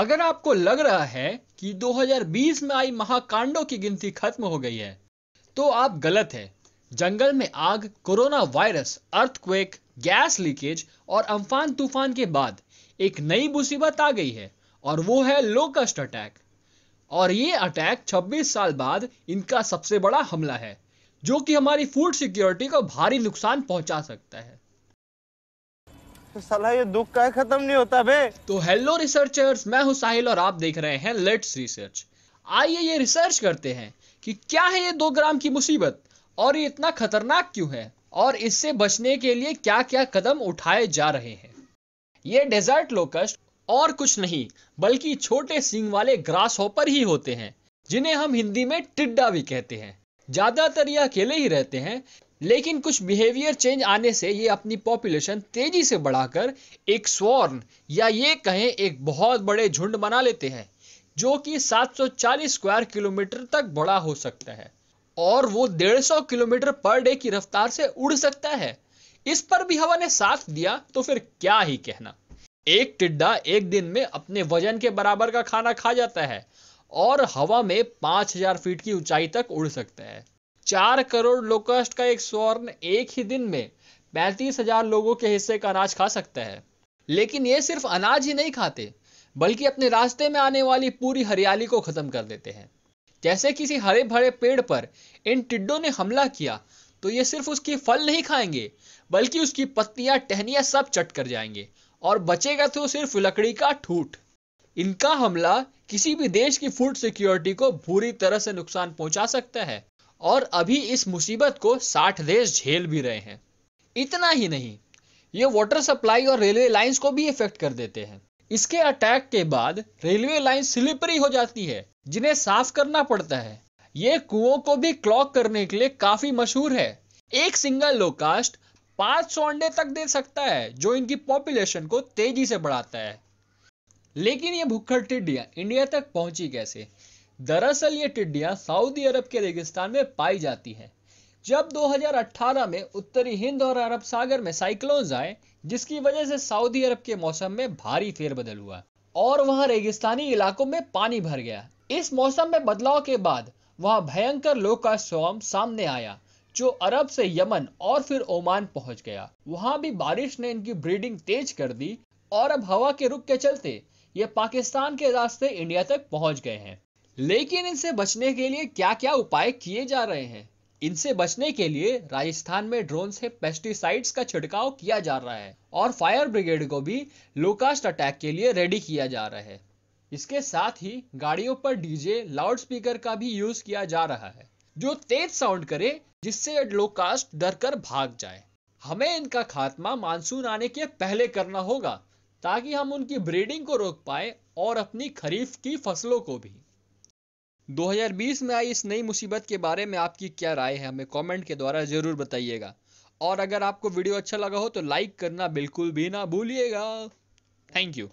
अगर आपको लग रहा है कि 2020 में आई महाकांडों की गिनती खत्म हो गई है तो आप गलत है जंगल में आग corona virus earthquake gas leakage और अम्फान तूफान के बाद एक नई मुसीबत आ गई है और वो है लोकस्ट अटैक और ये अटैक 26 साल बाद इनका सबसे बड़ा हमला है जो कि हमारी फूड सिक्योरिटी को भारी नुकसान पहुंचा सकता है तो साला ये दुख का खत्म नहीं होता बे तो हेलो रिसर्चर्स मैं हूं साहिल और आप देख रहे हैं लेट्स रिसर्च आइए ये रिसर्च करते हैं कि क्या है ये दो ग्राम की मुसीबत और ये इतना खतरनाक क्यों है और इससे बचने के लिए क्या क्या कदम उठाए जा रहे हैं ये डेजर्ट लोकस्ट और कुछ नहीं बल्कि छोटे सिंग वाले ग्रास होपर ही होते हैं जिन्हें हम हिंदी में टिड्डा भी कहते हैं ज्यादातर ये अकेले ही रहते हैं लेकिन कुछ बिहेवियर चेंज आने से ये अपनी पॉपुलेशन तेजी से बढ़ाकर एक स्वर्ण या ये कहें एक बहुत बड़े झुंड बना लेते हैं जो कि 740 स्क्वायर किलोमीटर तक बड़ा हो सकता है और वो 150 किलोमीटर पर डे की रफ्तार से उड़ सकता है इस पर भी हवा ने साथ दिया तो फिर क्या ही कहना एक टिड्डा एक दिन में अपने वजन के बराबर का खाना खा जाता है और हवा में 5000 फीट की ऊंचाई तक उड़ सकता है चार करोड़ लोकस्ट का एक स्वर्ण एक ही दिन में पैंतीस हजार लोगों के हिस्से का अनाज खा सकता है लेकिन ये सिर्फ अनाज ही नहीं खाते बल्कि अपने रास्ते में आने वाली पूरी हरियाली को खत्म कर देते हैं जैसे किसी हरे भरे पेड़ पर इन टिड्डों ने हमला किया तो ये सिर्फ उसकी फल नहीं खाएंगे बल्कि उसकी पत्तियां टहनियां सब चट कर जाएंगे और बचेगा तो सिर्फ लकड़ी का ठूठ इनका हमला किसी भी देश की फूड सिक्योरिटी को बुरी तरह से नुकसान पहुंचा सकता है और अभी इस मुसीबत को साठ देश झेल भी रहे हैं इतना ही नहीं ये वाटर सप्लाई और रेलवे लाइंस को भी इफेक्ट कर देते हैं इसके अटैक के बाद रेलवे लाइन स्लिपरी हो जाती है जिन्हें साफ करना पड़ता है ये कुओं को भी क्लॉक करने के लिए काफी मशहूर है एक सिंगल लोकास्ट पाँच सौ अंडे तक दे सकता है जो इनकी पॉपुलेशन को तेजी से बढ़ाता है लेकिन ये भुक्खड़ टिड्डियाँ इंडिया तक पहुंची कैसे दरअसल ये टिड्डियां सऊदी अरब के रेगिस्तान में पाई जाती हैं जब 2018 में उत्तरी हिंद और अरब सागर में साइक्लोन्स आए जिसकी वजह से सऊदी अरब के मौसम में भारी फेरबदल हुआ और वहां रेगिस्तानी इलाकों में पानी भर गया इस मौसम में बदलाव के बाद वहां भयंकर लो का स्वम सामने आया जो अरब से यमन और फिर ओमान पहुंच गया वहां भी बारिश ने इनकी ब्रीडिंग तेज कर दी और अब हवा के रुख के चलते ये पाकिस्तान के रास्ते इंडिया तक पहुंच गए हैं लेकिन इनसे बचने के लिए क्या क्या उपाय किए जा रहे हैं इनसे बचने के लिए राजस्थान में ड्रोन से पेस्टिसाइड्स का छिड़काव किया जा रहा है और फायर ब्रिगेड को भी लोकास्ट अटैक के लिए रेडी किया जा रहा है इसके साथ ही गाड़ियों पर डीजे स्पीकर का भी यूज किया जा रहा है जो तेज साउंड करे जिससे लोकास्ट डर कर भाग जाए हमें इनका खात्मा मानसून आने के पहले करना होगा ताकि हम उनकी ब्रीडिंग को रोक पाए और अपनी खरीफ की फसलों को भी 2020 में आई इस नई मुसीबत के बारे में आपकी क्या राय है हमें कमेंट के द्वारा ज़रूर बताइएगा और अगर आपको वीडियो अच्छा लगा हो तो लाइक करना बिल्कुल भी ना भूलिएगा थैंक यू